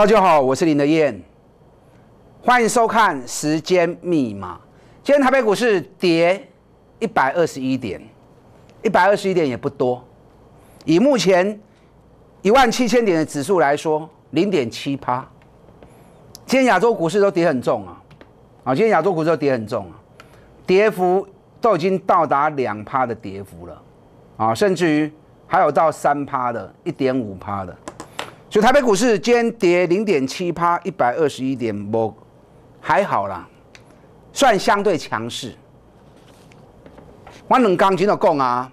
大家好，我是林德燕，欢迎收看《时间密码》。今天台北股市跌一百二十一点，一百二十一点也不多，以目前一万七千点的指数来说，零点七趴。今天亚洲股市都跌很重啊，啊，今天亚洲股市都跌很重啊，跌幅都已经到达两趴的跌幅了啊，甚至于还有到三趴的，一点五趴的。所以台北股市今跌零点七趴，一百二十一点五，还好啦，算相对强势。我能钢筋都供啊！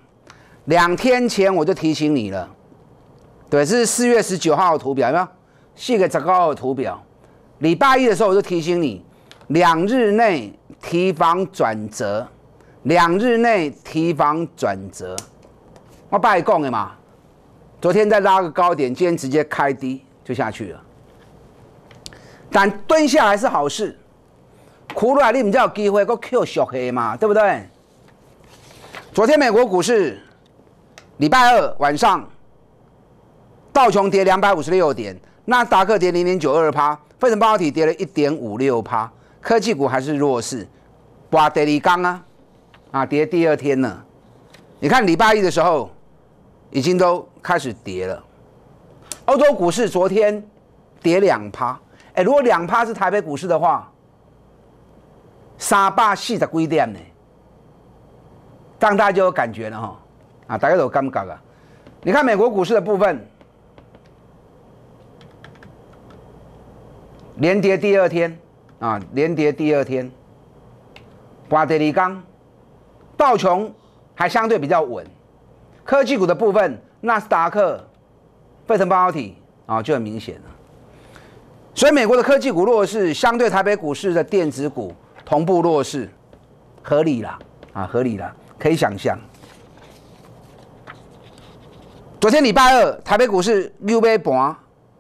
两天前我就提醒你了，对，是四月十九号的图表，有没有？四月十九号的图表，礼拜一的时候我就提醒你，两日内提防转折，两日内提防转折，我不还讲的嘛。昨天再拉个高点，今天直接开低就下去了。但蹲下还是好事，苦了你，们才有机会个 Q 小黑嘛，对不对？昨天美国股市礼拜二晚上道琼跌两百五十六点，那达克跌零点九二趴，非成半导体跌了一点五六趴，科技股还是弱势，瓜德里刚啊啊跌第二天了。你看礼拜一的时候。已经都开始跌了，欧洲股市昨天跌两趴，哎，如果两趴是台北股市的话，三百四十几点呢，让大家就有感觉了哈，啊，大家都有感觉啊，你看美国股市的部分，连跌第二天啊，连跌第二天，瓜德里刚，道琼还相对比较稳。科技股的部分，纳斯达克、费城半导体啊，就很明显了。所以美国的科技股弱势，相对台北股市的电子股同步弱势，合理了啊，合理了，可以想象。昨天礼拜二，台北股市六百盘，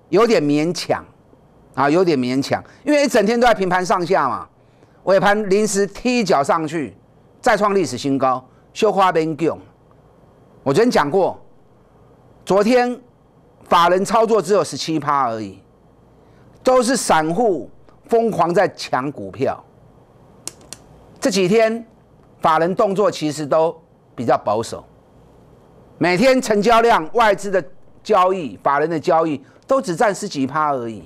有点勉强啊，有点勉强，因为一整天都在平盘上下嘛，尾盘临时踢脚上去，再创历史新高，修花边囧。我昨天讲过，昨天法人操作只有十七趴而已，都是散户疯狂在抢股票。这几天法人动作其实都比较保守，每天成交量、外资的交易、法人的交易都只占十几趴而已。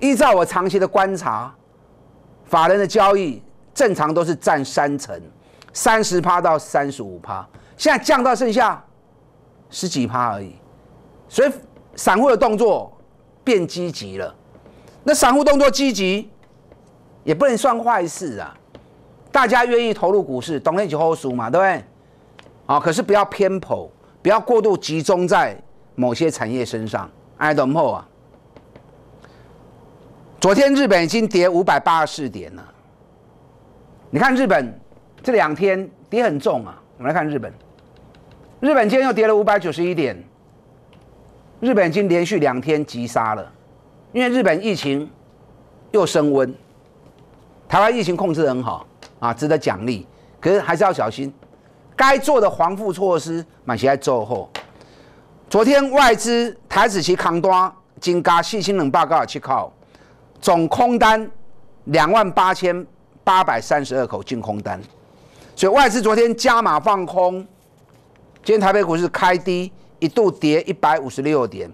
依照我长期的观察，法人的交易正常都是占三成，三十趴到三十五趴。现在降到剩下十几趴而已，所以散户的动作变积极了。那散户动作积极，也不能算坏事啊。大家愿意投入股市，懂得起后输嘛，对不对？啊，可是不要偏颇，不要过度集中在某些产业身上。I don't know 啊。昨天日本已经跌五百八十四点了。你看日本这两天跌很重啊。我们来看日本。日本今天又跌了五百九十一点。日本已经连续两天急杀了，因为日本疫情又升温。台湾疫情控制的很好啊，值得奖励。可是还是要小心，该做的防护措施，满起来做后。昨天外资台子期扛多，金加细心人报告去考，总空单两万八千八百三十二口净空单，所以外资昨天加码放空。今天台北股市开低，一度跌一百五十六点，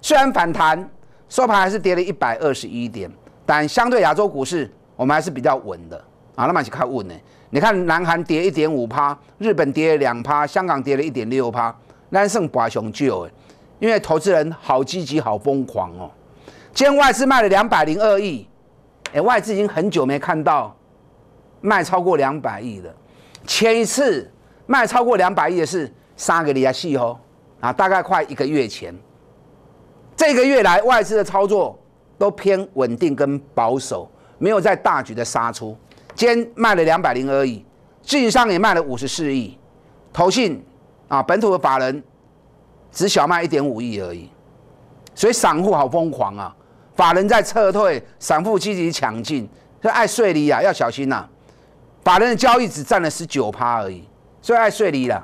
虽然反弹，收盘还是跌了一百二十一点，但相对亚洲股市，我们还是比较稳的啊。那么是看稳诶，你看南韩跌一点五趴，日本跌两趴，香港跌了一点六趴，难剩不雄就诶，因为投资人好积极，好疯狂哦。今天外资卖了两百零二亿，诶，外资已经很久没看到卖超过两百亿了，前一次卖超过两百亿的是。三格利亚系哦，啊，大概快一个月前，这个月来外资的操作都偏稳定跟保守，没有在大举的杀出，今天卖了两百零而已，净上也卖了五十四亿，投信啊，本土的法人只小卖一点五亿而已，所以散户好疯狂啊，法人在撤退，散户积极抢进，以爱睡利啊，要小心呐，法人的交易只占了十九趴而已，所以爱睡利了。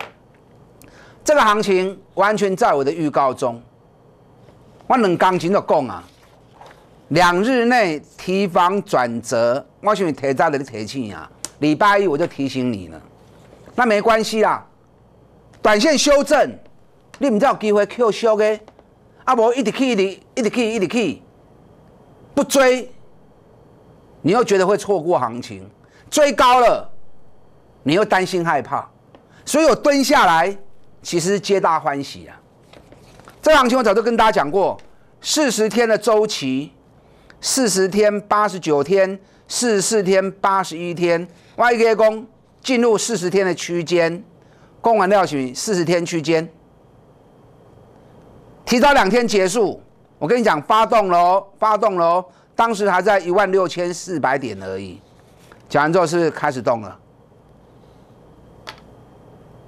这个行情完全在我的预告中。我能钢琴都讲啊，两日内提防转折。我想你提早哪提醒啊？礼拜一我就提醒你了。那没关系啦，短线修正，你不知道机会 Q 修诶。啊，无一直去，一直一直去，一直去，不追，你又觉得会错过行情，追高了，你又担心害怕，所以我蹲下来。其实皆大欢喜啊！这行情我早就跟大家讲过，四十天的周期，四十天、八十九天、四十四天、八十一天，YK 工进入四十天的区间，工完料取四十天区间，提早两天结束。我跟你讲，发动喽，发动喽，当时还在一万六千四百点而已，讲完之后是开始动了，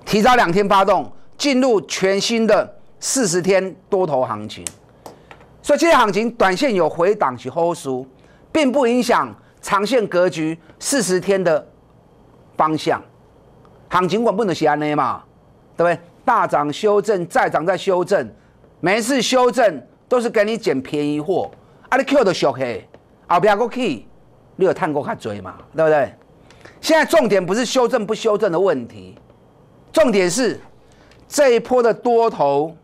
提早两天发动。进入全新的四十天多头行情，所以今天行情短线有回档是好事，并不影响长线格局四十天的方向。行情管不能写安内嘛，对不对？大涨修正再涨再修正，每次修正都是给你捡便宜货。啊，你 Q 都熟黑，后边 e y 你有探过卡追嘛，对不对？现在重点不是修正不修正的问题，重点是。这一波的多头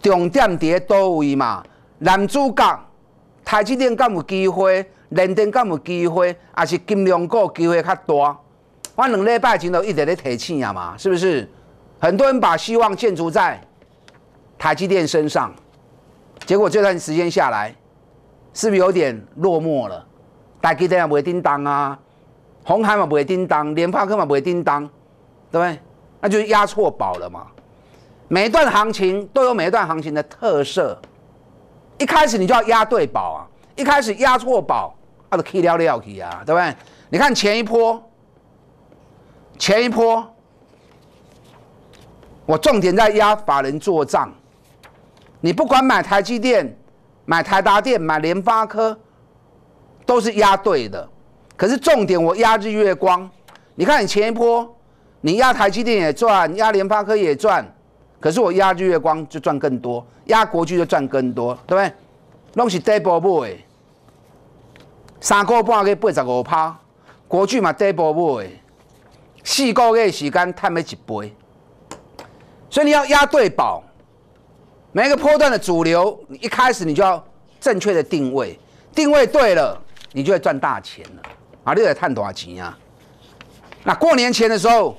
重点在多位嘛？男主角台积电敢有机会？联电敢有机会？还是金融股机会较大？我两礼拜前都一直咧提醒啊嘛，是不是？很多人把希望建筑在台积电身上，结果这段时间下来，是不是有点落寞了？台积电也袂叮当啊，红海嘛袂叮当，联发科嘛袂叮当，对不对？那就是押错宝了嘛！每一段行情都有每一段行情的特色，一开始你就要押对宝啊！一开始押错宝，那就亏了了去啊，对不对？你看前一波，前一波，我重点在押法人做账，你不管买台积电、买台达电、买联发科，都是押对的。可是重点我压日月光，你看你前一波。你压台积电也赚，压联发科也赚，可是我压日月光就赚更多，压国巨就赚更多，对不对？是 d 弄起跌波买，三个半月八十五趴，国巨嘛 double 跌波买，四个月时间赚了一倍，所以你要压对宝，每一个波段的主流，你一开始你就要正确的定位，定位对了，你就会赚大钱了。啊，你得赚多少钱啊？那过年前的时候。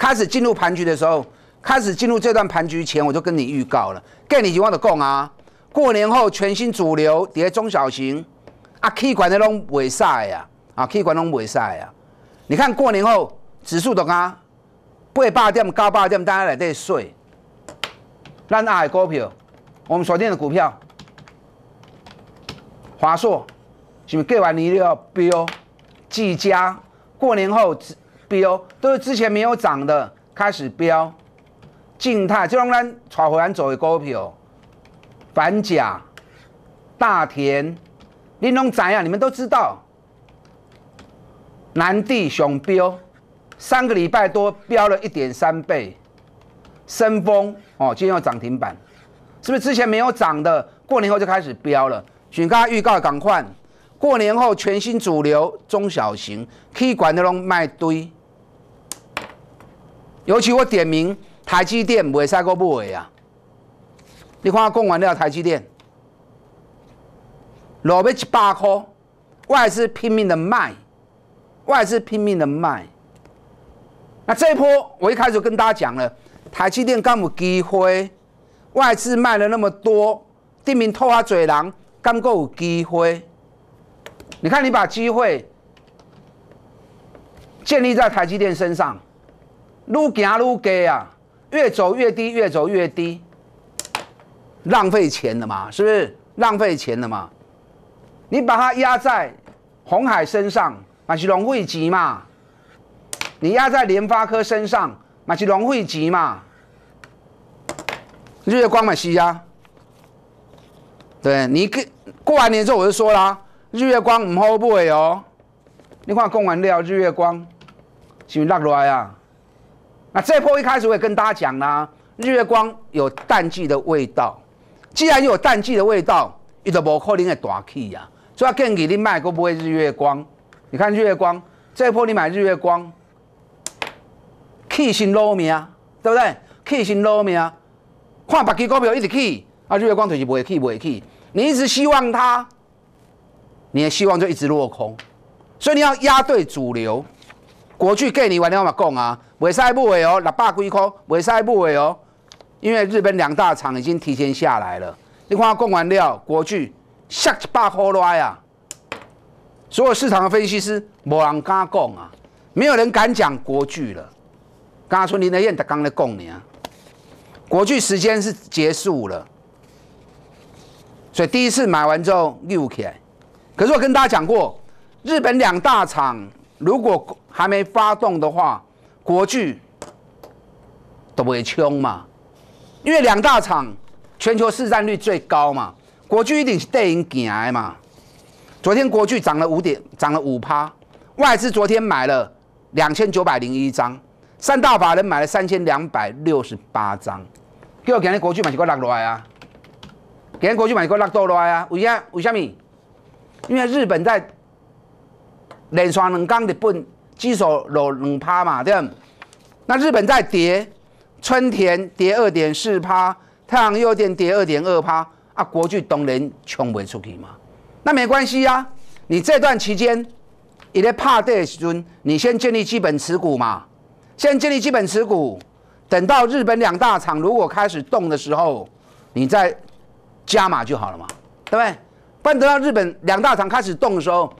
开始进入盘局的时候，开始进入这段盘局前，我就跟你预告了，盖你一万的够啊！过年后全新主流跌中小型，啊，气管的拢卖晒呀，啊，气管拢卖晒呀。你看过年后指数都啊？八八点、高八点，大家来得睡。咱爱的股票，我们锁定的股票，华硕，什么盖完你又要飙，技嘉，过年后。标都是之前没有涨的，开始标静态，就用咱炒回来做的股票，反甲、大田、玲珑仔啊，你们都知道。南地雄标三个礼拜多飙了一点三倍，升风哦，今天要涨停板，是不是之前没有涨的？过年后就开始飙了，大家预告港快。过年后全新主流中小型，可以管得拢卖堆。尤其我点名台积电，袂使个买啊！你看我讲完了台积电，落尾一百块，外资拼命的卖，外资拼命的卖。那这一波，我一开始跟大家讲了，台积电敢有机会？外资卖了那么多，地名托他嘴狼，敢够有机会？你看你把机会建立在台积电身上。越走越低，越走越低，浪费钱的嘛，是不是？浪费钱的嘛。你把它压在红海身上，马是龙汇集嘛。你压在联发科身上，马是龙汇集嘛。日月光嘛，是呀。对你过完年之后，我就说啦，日月光唔好买哦。你看供完料，日月光是是落落来啊？那这波一开始我也跟大家讲啦，日月光有淡季的味道。既然有淡季的味道，你就不可能会大起呀。所以建议你买个不会日月光。你看日月光这波你买日月光，起先 low 面啊，对不对？起先 low 面啊，看别基股票一直起，啊日月光就是没起会起。你一直希望它，你的希望就一直落空。所以你要压对主流。国巨给你完电话讲啊，未使买哦，六百几空，未使买哦，因为日本两大厂已经提前下来了。你看他供完料，国巨下起霸火来啊！所有市场的分析师没人敢讲啊，没有人敢讲国巨了。刚刚说林德燕他刚在讲你啊，国巨时间是结束了，所以第一次买完之后起来。可是我跟大家讲过，日本两大厂。如果还没发动的话，国巨都会冲嘛，因为两大厂全球市占率最高嘛，国巨一定是第影。进来嘛。昨天国巨涨了五点，涨了五趴，外资昨天买了两千九百零一张，三大法人买了三千两百六十八张。今日国巨买一个落落来啊，今日国巨买一个落多落来啊，为虾为什么？因为日本在。连双两降日本指数落两趴嘛？对唔？那日本在跌，春田跌二点四趴，太阳药业跌二点二趴。啊，国巨当然冲不出去嘛。那没关系呀，你这段期间，你个怕跌时阵，你先建立基本持股嘛。先建立基本持股，等到日本两大厂如果开始动的时候，你再加码就好了嘛，对不对？不然等到日本两大厂开始动的时候。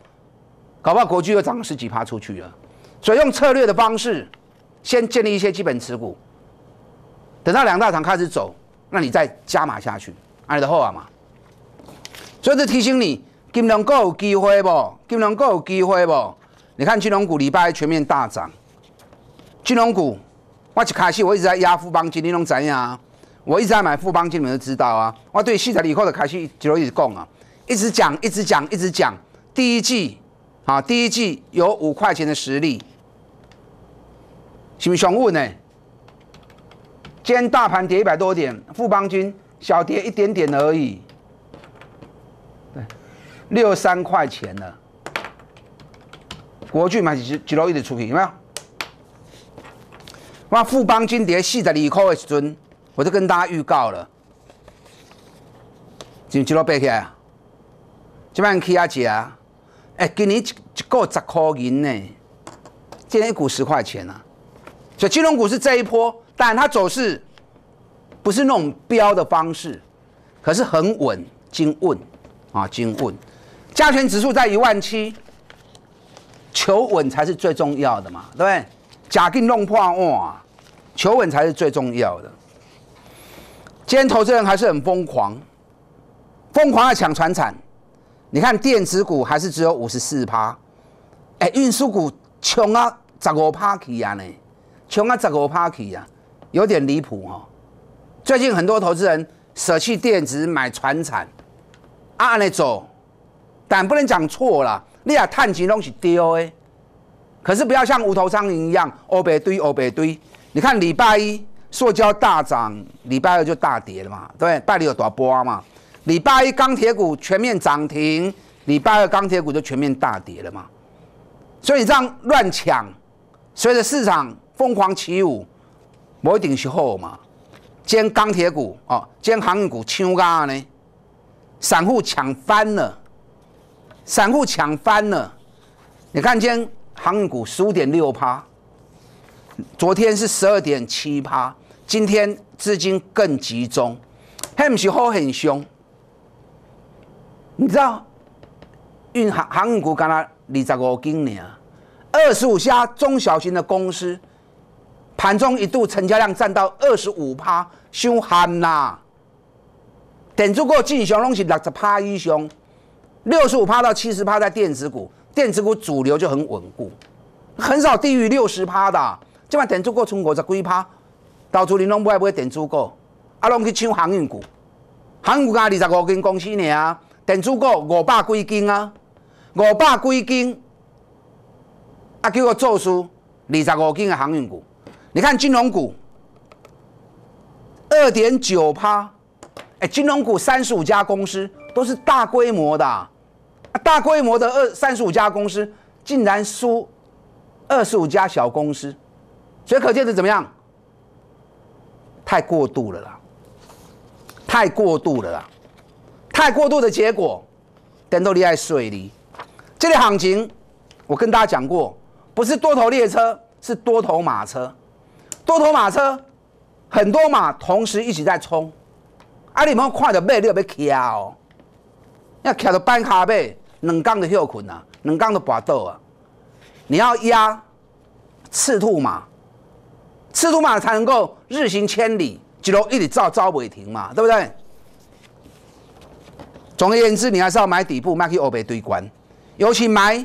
搞不好国巨又涨十几趴出去了，所以用策略的方式，先建立一些基本持股。等到两大厂开始走，那你再加码下去，安得好嘛？所以就提醒你，金融股有机会不？金融股有机会不？你看金融股礼拜全面大涨，金融股，我一开始我一直在压富邦，金知怎啊？我一直在买富邦，金们都知道啊。我对戏台里后的开始就一直讲啊，一直讲，一直讲，一直讲，第一季。好，第一季有五块钱的实力，是不是雄物呢？今天大盘跌一百多点，富邦君小跌一点点而已，对，六三块钱了。国巨买几几楼一直出品有没有？哇，富邦军跌四点零，的时尊，我就跟大家预告了，就几楼背起来，这边可以压几啊？哎，今年一一股十块钱呢，所以金融股是这一波，但它走势不是那种飙的方式，可是很稳，精稳啊，精稳。加权指数在一万七，求稳才是最重要的嘛，对不对？假定弄破哇，求稳才是最重要的。今天投资人还是很疯狂，疯狂的抢船产。你看电子股还是只有五十四趴，哎，运输股穷啊，十五趴起啊呢，穷啊，十五趴起啊，有点离谱哦。最近很多投资人舍弃电子买船产，啊，那做，但不能讲错了，你啊，探基东西丢诶。可是不要像无头苍蝇一样，欧白堆，欧白堆。你看礼拜一塑胶大涨，礼拜二就大跌了嘛，对，拜有多波嘛。礼拜一钢铁股全面涨停，礼拜二钢铁股就全面大跌了嘛。所以你这样乱抢，随着市场疯狂起舞，某一定是好嘛。兼钢铁股哦，兼航运股抢干呢，散户抢翻了，散户抢翻了。你看兼航运股十五点六趴，昨天是十二点七趴，今天资金更集中 h a 是吼很凶。你知道，运航航运股干哪二十五斤呢？二十五家中小型的公司，盘中一度成交量占到二十五趴，凶悍啦！点子股进熊拢是六十趴以上，六十五趴到七十趴在电子股，电子股主流就很稳固，很少低于六十趴的。今晚点子股冲五十几趴，导处你拢不不会点子股，啊，拢去抢航运股。航运股干二十五股公司呢？建筑股五百几斤啊，五百几斤啊，叫做做出二十五斤的航运股。你看金融股二点九趴，哎，金融股三十五家公司都是大规模的，大规模的二三十五家公司竟然输二十五家小公司，所以可见的怎么样？太过度了啦，太过度了啦。太过度的结果，等到你爱水泥。这里行情，我跟大家讲过，不是多头列车，是多头马车。多头马车，很多马同时一起在冲，啊，你们快的背，你有被卡哦，要卡到半卡背，两公的休困啊，两公的跋倒啊。你要压赤兔马，赤兔马才能够日行千里，只多一里照照不停嘛，对不对？总而言之，你还是要买底部，卖去欧备堆关。尤其买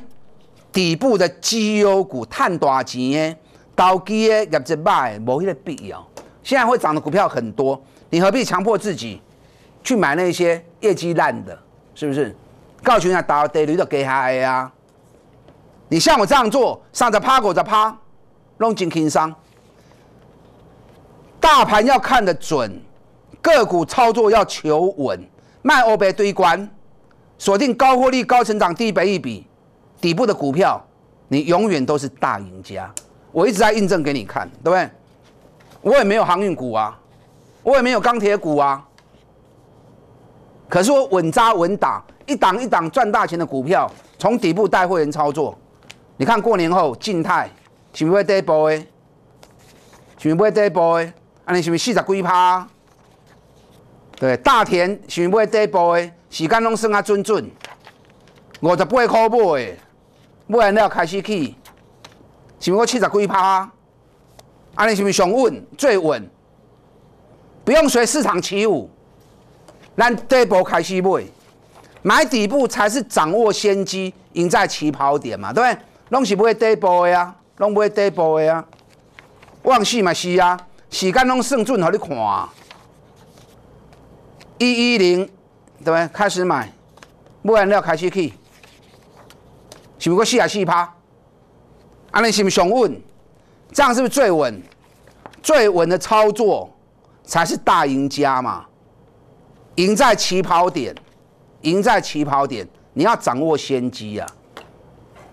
底部的绩优股、碳大钱的、投机的，也只买，没个必要。现在会涨的股票很多，你何必强迫自己去买那些业绩烂的？是不是？告诉你啊，大跌率都给下个啊！你像我这样做，上着趴，过着趴，弄进轻仓。大盘要看得准，个股操作要求稳。卖欧白堆关，锁定高获利、高成长、低百亿比底部的股票，你永远都是大赢家。我一直在印证给你看，对不对？我也没有航运股啊，我也没有钢铁股啊，可是我稳扎稳打，一档一档赚大钱的股票，从底部带会员操作。你看过年后静态？是不是会跌波？b o 是不是会跌 y b 啊，你是不是四十几趴？对，大田想买底部的？时间拢算啊准准，五十八块买，买完了开始去，是不是七十几拍。啊，尼是不是上稳最稳？不用随市场起舞，咱底部开始买，买底部才是掌握先机，赢在起跑点嘛，对不对？拢是买底部的啊，拢买底部的啊，往是嘛是啊，时间拢算准，互你看。一一零，对不对？开始买，木燃料开始去，是不是四啊四趴？安尼是不是熊稳？这样是不是最稳？最稳的操作才是大赢家嘛？赢在起跑点，赢在起跑点，你要掌握先机呀！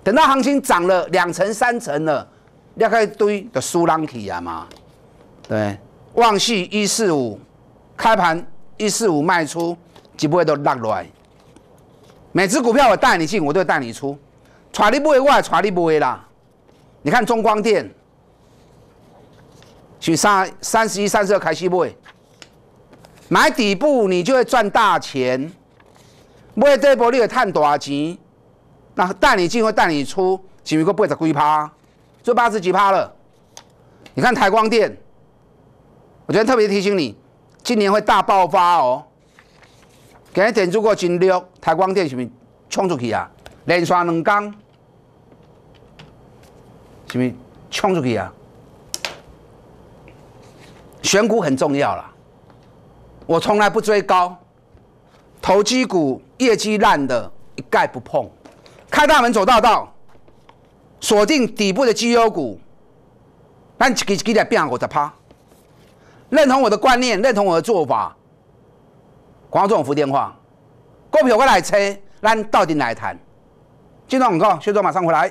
等到行情涨了两成三成了，要开始堆，的输浪去啊嘛。对，旺系一四五开盘。一四五卖出，就不会都落来。每只股票我带你进，我就带你出。赚你不会，我也赚你不会啦。你看中光电，去三三十一、三十二开始买，买底部你就会赚大钱。买底波你会赚大钱，那带你进或带你出，前面个八十几趴，就八十几趴了。你看台光电，我觉得特别提醒你。今年会大爆发哦！今日电子股真绿，台光电是咪冲出去啊？连刷两公，是咪冲出去啊？选股很重要了，我从来不追高，投机股业绩烂的，一概不碰。开大门走大道，锁定底部的绩优股，但一季一季来变五十趴。认同我的观念，认同我的做法。广告总服电话，公平我来称，咱到底来谈。中断广告，薛总马上回来。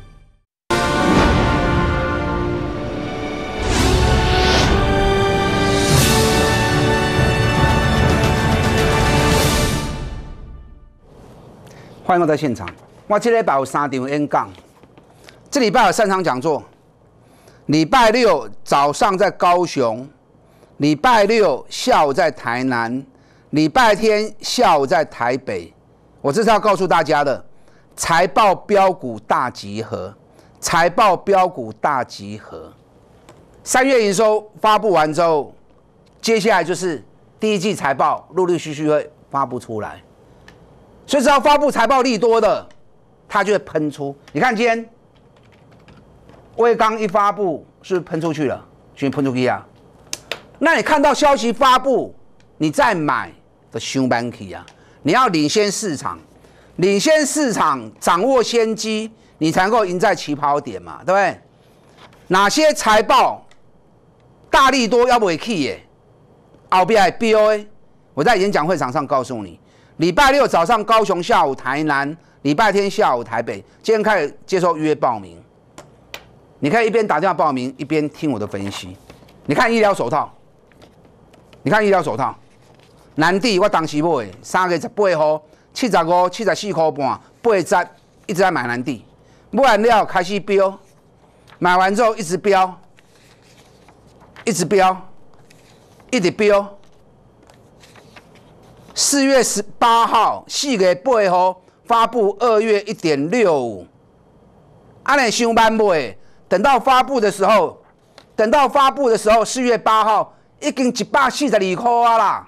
欢迎我在现场。我这礼拜有三场演讲，这礼拜有三场讲座。礼拜六早上在高雄，礼拜六下午在台南，礼拜天下午在台北。我这是要告诉大家的：财报标股大集合，财报标股大集合。三月营收发布完之后，接下来就是第一季财报陆陆续续会发布出来。所以只要发布财报利多的，它就会喷出。你看今天，微刚一发布，是喷出去了，就喷出去啊。那你看到消息发布，你再买，的先 ban y 啊。你要领先市场，领先市场，掌握先机，你才能够赢在起跑点嘛，对不对？哪些财报大利多要不 key 耶？OBI BOA，我在演讲会场上告诉你。礼拜六早上高雄，下午台南；礼拜天下午台北。今天开始接受约报名，你可以一边打电话报名，一边听我的分析。你看医疗手套，你看医疗手套，南地我当买的三月十八号七十五、七十四块半、八十，一直在买南地，买完了开始飙，买完之后一直飙，一直飙，一直飙。四月十八号，四月八号发布二月一点六五，安尼上班布等到发布的时候，等到发布的时候，四月八号已经一百四十二块啊啦。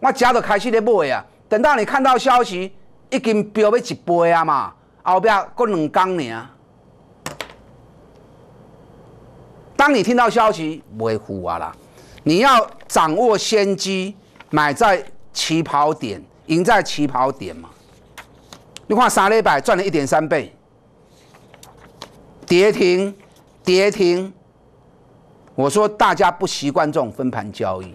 我家都开始咧买啊。等到你看到消息，已经飙要一倍啊嘛。后壁过两公年。当你听到消息，袂货啊啦。你要掌握先机。买在起跑点，赢在起跑点嘛。你看三六百赚了一点三倍，跌停，跌停。我说大家不习惯这种分盘交易。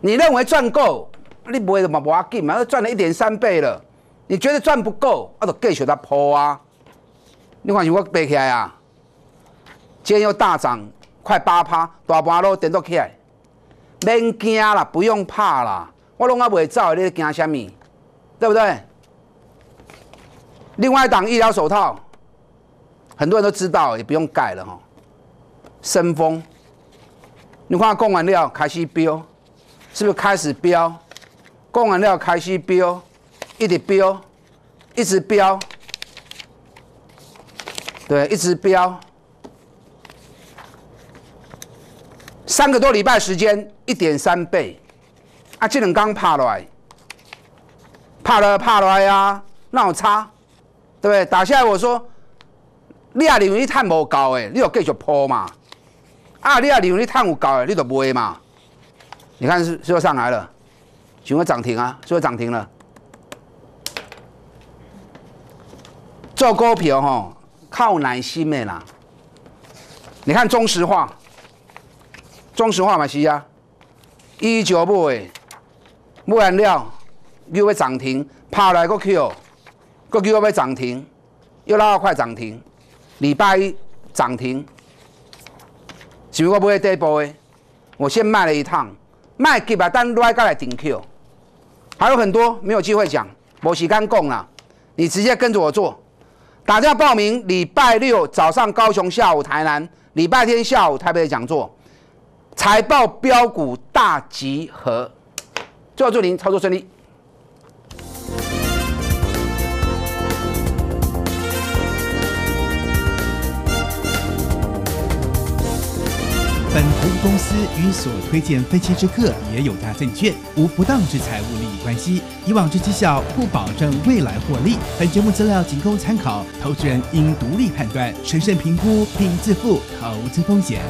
你认为赚够，你不会怎么不阿急嘛？赚了一点三倍了，你觉得赚不够，阿都继续在抛啊。你看是我爬起来啊，今天又大涨快八趴，大盘都顶到起来。免惊啦，不用怕啦，我拢阿袂走，你咧惊啥物？对不对？另外一档医疗手套，很多人都知道，也不用改了哈。生风，你看供完料开始飙，是不是开始飙？供完料开始飙，一直飙，一直飙，对，一直飙，三个多礼拜时间。一点三倍，啊，这两天爬来，爬了爬来啊，那我擦，对不对？打下来我说，你也认为你碳无够的，你就继续抛嘛？啊，你也认为你碳有够的，你就卖嘛？你看是是说上来了，请问涨停啊？是不是涨停了，做股票吼靠耐心的啦，你看中石化，中石化嘛是啊。一九买，买完了，又要涨停，跑来个 Q，个 Q 要涨停，又拉到快涨停，礼拜一涨停，只不过不会跌破的，我先卖了一趟，卖急啊，单来再来顶 Q，还有很多没有机会讲，我时间讲啦，了，你直接跟着我做，打电话报名，礼拜六早上高雄，下午台南，礼拜天下午台北的讲座。财报标股大集合，最后祝您操作顺利。本投资公司与所推荐分期之客也有大证券无不当之财务利益关系，以往之绩效不保证未来获利。本节目资料仅供参考，投资人应独立判断、审慎评估并自负投资风险。